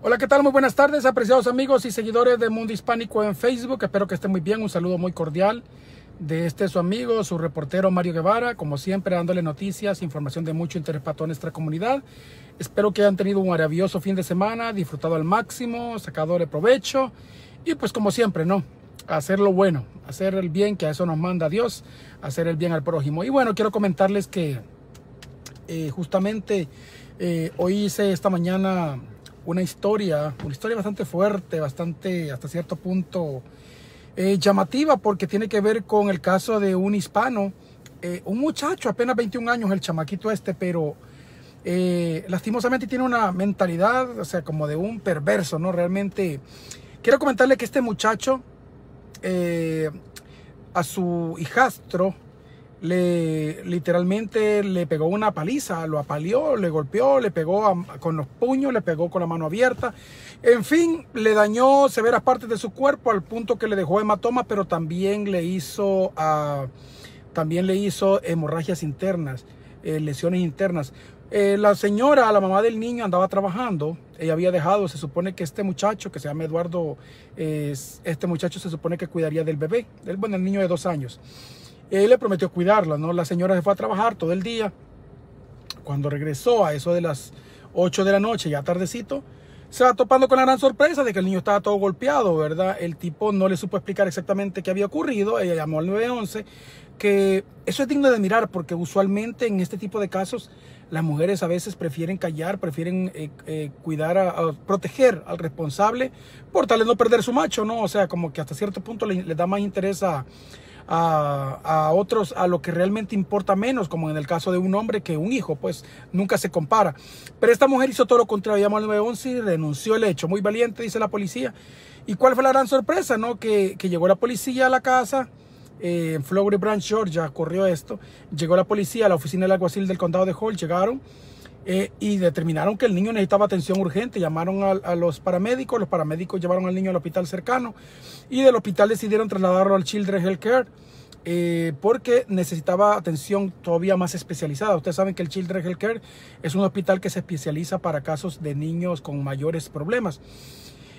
Hola, ¿qué tal? Muy buenas tardes, apreciados amigos y seguidores de Mundo Hispánico en Facebook. Espero que estén muy bien. Un saludo muy cordial de este su amigo, su reportero Mario Guevara, como siempre dándole noticias, información de mucho interés para toda nuestra comunidad. Espero que hayan tenido un maravilloso fin de semana, disfrutado al máximo, sacado de provecho y pues como siempre, ¿no? Hacer lo bueno, hacer el bien que a eso nos manda Dios, hacer el bien al prójimo. Y bueno, quiero comentarles que eh, justamente eh, hoy hice esta mañana una historia, una historia bastante fuerte, bastante hasta cierto punto eh, llamativa porque tiene que ver con el caso de un hispano, eh, un muchacho, apenas 21 años, el chamaquito este, pero eh, lastimosamente tiene una mentalidad, o sea, como de un perverso, ¿no? Realmente, quiero comentarle que este muchacho, a su hijastro, le literalmente le pegó una paliza, lo apaleó, le golpeó, le pegó con los puños, le pegó con la mano abierta. En fin, le dañó severas partes de su cuerpo al punto que le dejó hematomas, pero también le hizo ah, también le hizo hemorragias internas, eh, lesiones internas. Eh, la señora, la mamá del niño, andaba trabajando. Ella había dejado, se supone que este muchacho, que se llama Eduardo, este muchacho se supone que cuidaría del bebé, del, bueno, el niño de dos años él le prometió cuidarla, ¿no? La señora se fue a trabajar todo el día. Cuando regresó a eso de las 8 de la noche, ya tardecito, se va topando con la gran sorpresa de que el niño estaba todo golpeado, ¿verdad? El tipo no le supo explicar exactamente qué había ocurrido, ella llamó al 911, que eso es digno de mirar porque usualmente en este tipo de casos las mujeres a veces prefieren callar, prefieren eh, eh, cuidar, proteger al responsable por tal de no perder su macho, ¿no? O sea, como que hasta cierto punto le, le da más interés a a, otros, a lo que realmente importa menos, como en el caso de un hombre que un hijo, pues nunca se compara. Pero esta mujer hizo todo lo contrario, llamó al 911 y renunció el hecho. Muy valiente, dice la policía. ¿Y cuál fue la gran sorpresa, no? Que, llegó la policía a la casa. Eh, en Flowery Branch, Georgia, ocurrió esto. Llegó la policía a la oficina del alguacil del condado de Hall, llegaron eh, y determinaron que el niño necesitaba atención urgente. Llamaron a, los paramédicos, los paramédicos llevaron al niño al hospital cercano y del hospital decidieron trasladarlo al Children's Health Care eh, porque necesitaba atención todavía más especializada. Ustedes saben que el Children's Health Care es un hospital que se especializa para casos de niños con mayores problemas.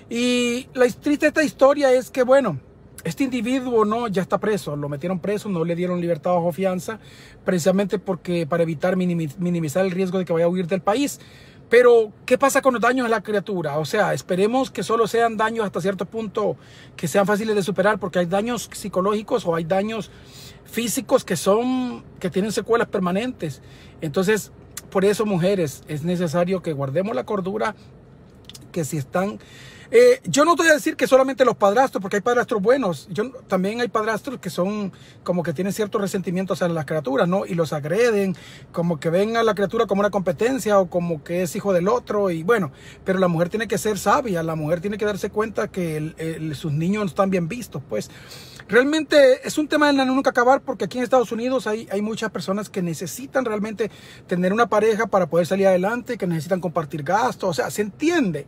Y la triste esta historia es que, bueno, este individuo no, ya está preso, lo metieron preso, no le dieron libertad bajo fianza, precisamente porque para evitar minimizar el riesgo de que vaya a huir del país. Pero, ¿qué pasa con los daños a la criatura? O sea, esperemos que solo sean daños hasta cierto punto que sean fáciles de superar, porque hay daños psicológicos o hay daños físicos que son, que tienen secuelas permanentes. Entonces, por eso, mujeres, es necesario que guardemos la cordura, que si están eh, yo no estoy voy a decir que solamente los padrastros, porque hay padrastros buenos. Yo, también hay padrastros que son como que tienen ciertos resentimientos hacia las criaturas, ¿no? Y los agreden, como que ven a la criatura como una competencia o como que es hijo del otro. Y bueno, pero la mujer tiene que ser sabia, la mujer tiene que darse cuenta que sus niños no están bien vistos, pues. Realmente es un tema de nunca acabar porque aquí en Estados Unidos hay, hay muchas personas que necesitan realmente tener una pareja para poder salir adelante, que necesitan compartir gastos, o sea, se entiende.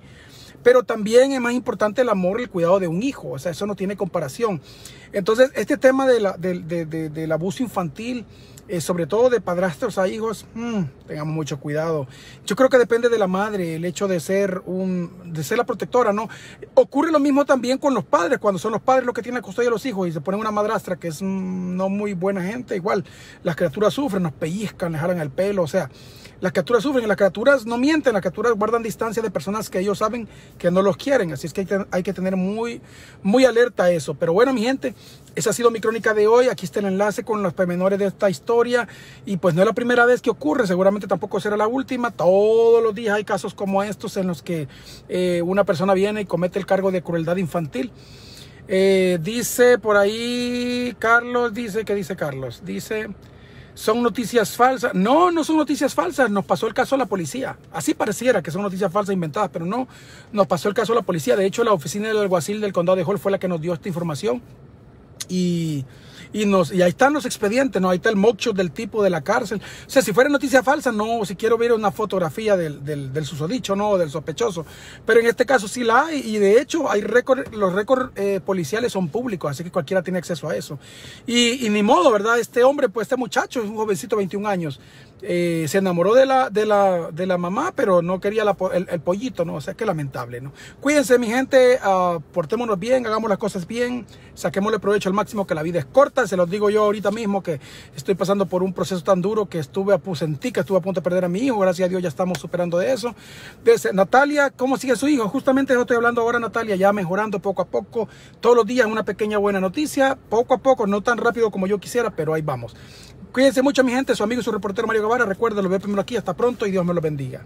Pero también es más importante el amor y el cuidado de un hijo. O sea, eso no tiene comparación. Entonces, este tema de la, de, de, del abuso infantil, eh, sobre todo de padrastros a hijos, mm, tengamos mucho cuidado. Yo creo que depende de la madre el hecho de ser, un, de ser la protectora, ¿no? Ocurre lo mismo también con los padres, cuando son los padres los que tienen custodia de los hijos y se ponen una madrastra que es mm, no muy buena gente, igual las criaturas sufren, nos pellizcan, les jalan el pelo, o sea, las criaturas sufren, y las criaturas no mienten, las criaturas guardan distancia de personas que ellos saben que no los quieren. Así es que hay que, tener muy, muy alerta a eso. Pero bueno, mi gente, esa ha sido mi crónica de hoy. Aquí está el enlace con los pormenores de esta historia. Y pues no es la primera vez que ocurre, seguramente tampoco será la última. Todos los días hay casos como estos en los que eh, una persona viene y comete el cargo de crueldad infantil. Eh, dice por ahí Carlos, dice, ¿qué dice Carlos? Dice, son noticias falsas. No, no son noticias falsas. Nos pasó el caso a la policía. Así pareciera que son noticias falsas inventadas, pero no. Nos pasó el caso a la policía. De hecho, la oficina del alguacil del condado de Hall fue la que nos dio esta información. Y y, nos, y ahí están los expedientes, ¿no? Ahí está el mocho del tipo de la cárcel. O sea, si fuera noticia falsa, no, si quiero ver una fotografía del, del, susodicho, no, del sospechoso. Pero en este caso sí la hay y de hecho hay récord, los récords eh, policiales son públicos, así que cualquiera tiene acceso a eso. Y, ni modo, ¿verdad? Este hombre, pues este muchacho, es un jovencito, 21 años, eh, se enamoró de la, de la, mamá, pero no quería la, el, pollito, ¿no? O sea, que lamentable, ¿no? Cuídense, mi gente, ah, portémonos bien, hagamos las cosas bien, saquémosle provecho al máximo, que la vida es corta. Se los digo yo ahorita mismo que estoy pasando por un proceso tan duro que estuve que estuve a punto de perder a mi hijo. Gracias a Dios ya estamos superando de eso. Desde, Natalia, ¿cómo sigue su hijo? Justamente yo estoy hablando ahora, Natalia, ya mejorando poco a poco. Todos los días una pequeña buena noticia, poco a poco, no tan rápido como yo quisiera, pero ahí vamos. Cuídense mucho, mi gente. Su amigo y su reportero Mario Guevara. Recuerden, lo veo primero aquí. Hasta pronto y Dios me lo bendiga.